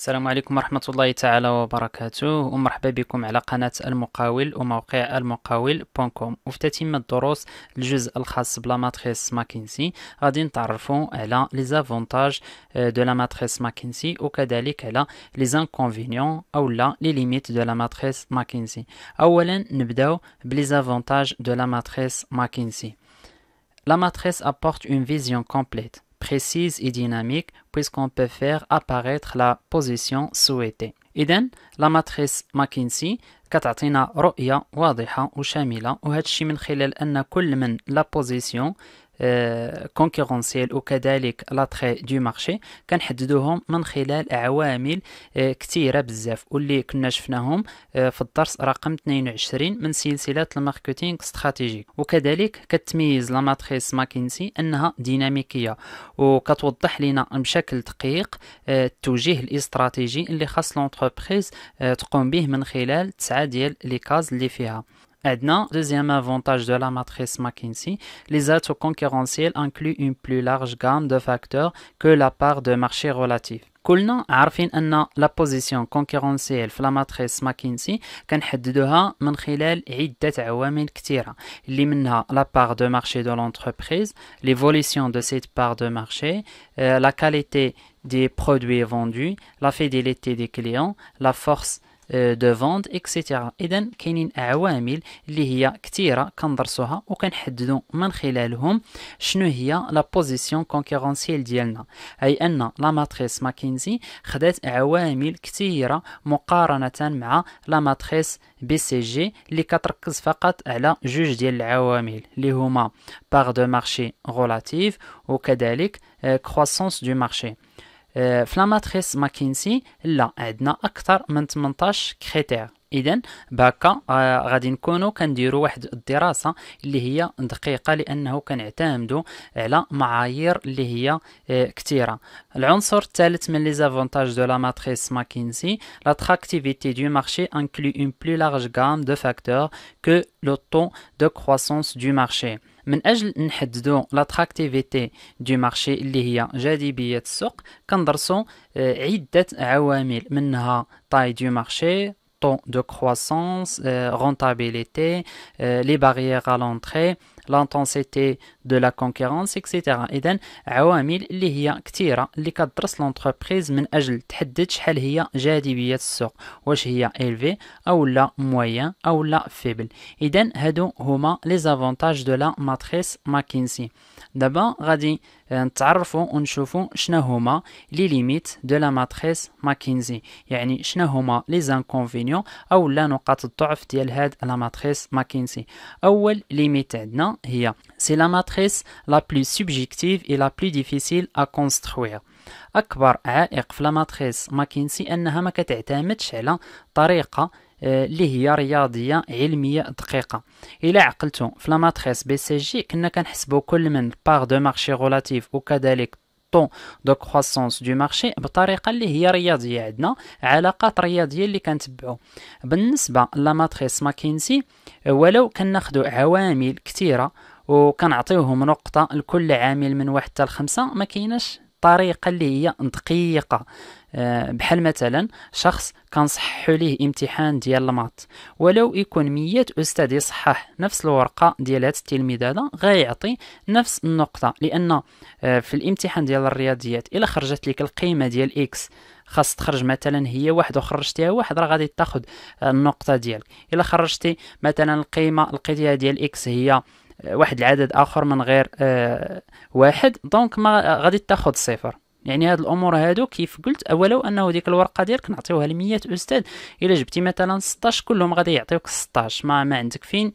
السلام عليكم ورحمة الله تعالى وبركاته ومرحبا بكم على قناة المقاول وموقع المقاول بونكوم وفي تتمة دروس الجزء الخاص بلا ماتريس ماكنسي غادي نتعرفوا على لي زافونتاج دو لا ماتريس ماكنسي وكذلك على لي زانكونفينيون او لا لي ليميت دو لا ماتريس ماكنسي اولا نبداو بلي زافونتاج دو لا ماتريس ماكنسي لا ماتريس ابورت اون فيزيون كومبليت précise et dynamique puisqu'on peut faire apparaître la position souhaitée. donc, la matrice McKinsey, Katatina رؤية واضحة وشاملة shemila الشيء من خلال أن كل من كونكورونسيال وكذلك لاتري دو مارشي كنحددوهم من خلال عوامل آه، كثيره بزاف واللي كنا شفناهم آه، في الدرس رقم 22 من سلسله الماركتينغ استراتيجيك وكذلك كتميز لا ماتريس ماكنسي انها ديناميكيه وكتوضح لنا بشكل دقيق آه، التوجيه الاستراتيجي اللي خاص لونتربريز تقوم به من خلال تسعه ديال لي كاز اللي فيها deuxième avantage de la matrice McKinsey, les atouts concurrentiels incluent une plus large gamme de facteurs que la part de marché relative. Kullnun la position concurrentielle de la matrice McKinsey la part de marché de l'entreprise, l'évolution de cette part de marché, euh, la qualité des produits vendus, la fidélité des clients, la force دو فوند اكسيتيرا اذا كاينين عوامل اللي هي كثيره كندرسوها وكنحددوا من خلالهم شنو هي لا بوزيسيون كونكورونسيال ديالنا اي ان لا ماتريس ماكنزي خدات عوامل كثيره مقارنه مع لا ماتريس بي سي جي اللي كتركز فقط على جوج ديال العوامل اللي هما بار دو مارشي غولاتيف وكذلك كروسونس دو مارشي آه، فلاماتريس ماكينسي لا عندنا اكثر من 18 كريتير اذا باكا آه غادي نكونوا كنديروا واحد الدراسه اللي هي دقيقه لانه كنعتمدوا على معايير اللي هي آه كثيره العنصر الثالث من لي زافونتاج دو لا ماتريس ماكينزي l'attractivité دو مارشي انكلو اون بلو لارج غام دو فاكتور كو لو طون دو كرواسونس دو مارشي من اجل نحددوا لاتراكتيفيتي دو مارشي اللي هي جاذبيه السوق كندرسوا آه، عده عوامل منها طاي دو مارشي taux de croissance, euh, rentabilité, euh, les barrières à l'entrée, l'intensité de la concurrence, etc. Donc, il y a l'entreprise doit la qualité ou la moyen ou la faible. Donc, les avantages de la matrice McKinsey. D'abord, radi euh, allons les limites de la matrice McKinsey. les inconvénients ou la matrice McKinsey. limite هي سي لا ماتريس لا بلو سوبجيكتيف اي لا بلو ديفيسيل ا كونستروير اكبر عائق في لا ماتريس ماكينسي انها ما كتعتمدش على طريقه آه، اللي هي رياضيه علميه دقيقه الا عقلتو في لا ماتريس بي سي جي كنا كنحسبوا كل من بار دو مارشي غولاتيف وكذلك طون دو كروسونس دو مارشي بطريقه اللي هي رياضيه عندنا علاقات رياضيه اللي كنتبعو بالنسبه لا ماتريس ماكينزي ولو كناخدو عوامل كثيره وكنعطيوهم نقطه لكل عامل من واحد حتى لخمسة ما كايناش الطريقه اللي هي دقيقه آه، بحال مثلا شخص كنصححوا ليه امتحان ديال الماط ولو يكون مية استاذ يصحح نفس الورقه ديال هذا التلميذ هذا غيعطي نفس النقطه لان آه، في الامتحان ديال الرياضيات الا خرجت لك القيمه ديال اكس خاص تخرج مثلا هي واحد وخرجتيها واحد راه غادي تاخذ النقطه ديالك الا خرجتي مثلا القيمه لقيتيها ديال اكس هي واحد العدد اخر من غير آه، واحد دونك ما غادي تاخذ صفر يعني هاد الامور هادو كيف قلت ولو انه ديك الورقه ديالك نعطيوها ل 100 استاذ الا جبتي مثلا 16 كلهم غادي يعطيوك 16 ما ما عندك فين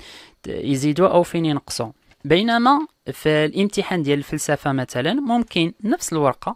يزيدوا او فين ينقصوا بينما في الامتحان ديال الفلسفة مثلا ممكن نفس الورقة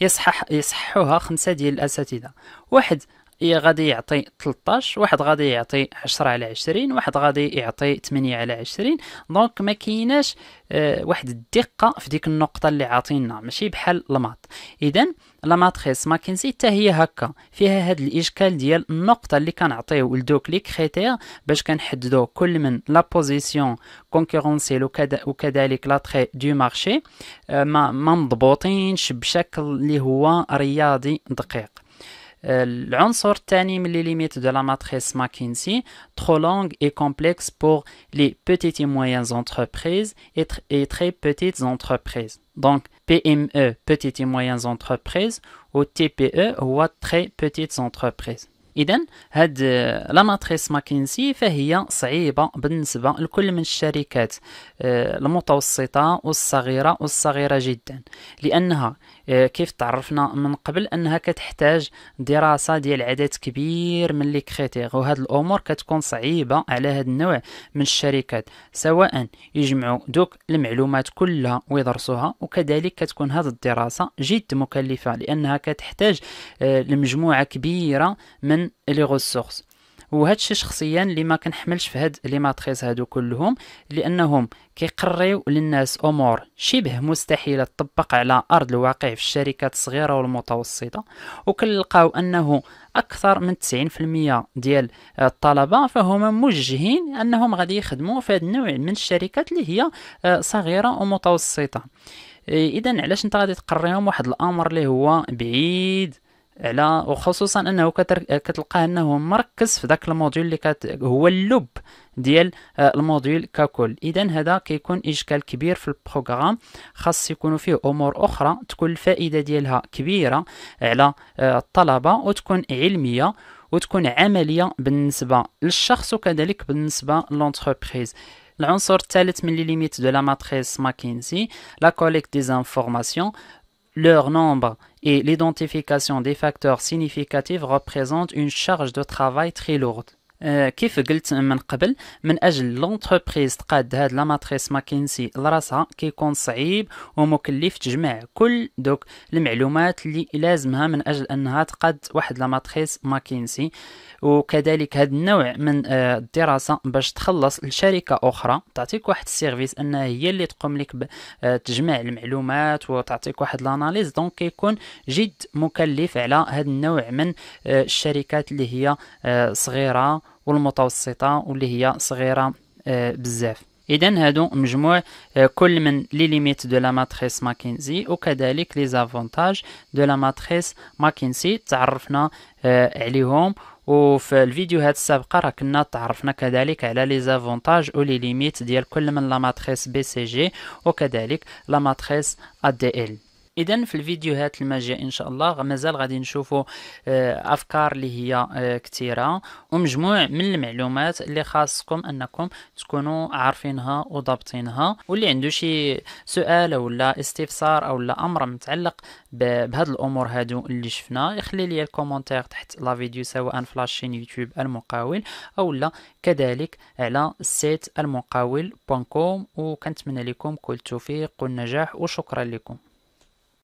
يصحح يصححوها خمسة ديال الأساتذة واحد هي غادي يعطي 13 واحد غادي يعطي 10 على 20 واحد غادي يعطي 8 على 20 دونك ما كايناش آه واحد الدقه في ديك النقطه اللي عاطينا ماشي بحال الماط اذا لا ماتريس ماكنزي حتى هي هكا فيها هاد الاشكال ديال النقطه اللي كنعطيو لدوك لي كريتير باش كنحددو كل من لا بوزيسيون كونكورونسيل وكذلك لا تري دو مارشي آه ما مضبوطينش بشكل اللي هو رياضي دقيق العنصر الثاني les limites de la matrice McKinsey trop longue et complexe pour les petites et moyennes entreprises et, très petites entreprises. Donc PME, petites et moyennes entreprises, ou TPE, ou très petites entreprises. Euh, McKinsey هاد لا ماتريس ماكنسي فهي صعيبة les لكل من الشركات euh, المتوسطة والصغيرة والصغيرة جدا لأنها آه، كيف تعرفنا من قبل انها كتحتاج دراسه ديال عدد كبير من لي كريتيغ وهاد الامور كتكون صعيبه على هاد النوع من الشركات سواء يجمعوا دوك المعلومات كلها ويدرسوها وكذلك كتكون هاد الدراسه جد مكلفه لانها كتحتاج آه، لمجموعه كبيره من لي ريسورس وهذا الشيء شخصيا اللي ما كنحملش في هاد لي ماتريس هادو كلهم لانهم كيقريو للناس امور شبه مستحيله تطبق على ارض الواقع في الشركات الصغيره والمتوسطه وكنلقاو انه اكثر من 90% ديال الطلبه فهما موجهين انهم غادي يخدموا في هذا النوع من الشركات اللي هي آه، صغيره ومتوسطه اذا علاش انت غادي تقريهم واحد الامر اللي هو بعيد على وخصوصا انه كتلقاه انه مركز في ذاك الموديول اللي كت هو اللب ديال آه، الموديول ككل اذا هذا كيكون اشكال كبير في البروغرام خاص يكونوا فيه امور اخرى تكون الفائده ديالها كبيره على آه، الطلبه وتكون علميه وتكون عمليه بالنسبه للشخص وكذلك بالنسبه لونتربريز العنصر الثالث من لي ليميت دو لا ماتريس ماكينزي لا كوليكت دي زانفورماسيون Leur nombre et l'identification des facteurs significatifs représentent une charge de travail très lourde. آه، كيف قلت من قبل من اجل لونتربريز تقاد هاد لا ماتريس ماكنسي لراسها كيكون صعيب ومكلف تجمع كل دوك المعلومات اللي لازمها من اجل انها تقاد واحد لا ماتريس ماكنسي وكذلك هذا النوع من آه، الدراسه باش تخلص لشركه اخرى تعطيك واحد السيرفيس انها هي اللي تقوم لك بتجمع آه، المعلومات وتعطيك واحد لاناليز دونك كيكون جد مكلف على هذا النوع من الشركات اللي هي صغيره والمتوسطه واللي هي صغيره آه، بزاف اذا هادو مجموع آه، كل من لي ليميت دو لا ماتريس ماكنزي وكذلك لي زافونتاج دو لا ماتريس ماكنزي تعرفنا آه، عليهم وفي الفيديوهات السابقه راه كنا تعرفنا كذلك على لي زافونتاج لي ليميت ديال كل من لا ماتريس بي سي جي وكذلك لا ماتريس ا دي ال اذا في الفيديوهات الماجيه ان شاء الله مازال غادي نشوفوا آه، افكار اللي هي آه، كثيره ومجموع من المعلومات اللي خاصكم انكم تكونوا عارفينها وضبطينها واللي عنده شي سؤال لا استفسار او لا امر متعلق بهاد الامور هادو اللي شفنا يخلي لي الكومنتير تحت لا فيديو سواء في لاشين يوتيوب المقاول او لا كذلك على السيت المقاول.com وكنتمنى لكم كل التوفيق والنجاح وشكرا لكم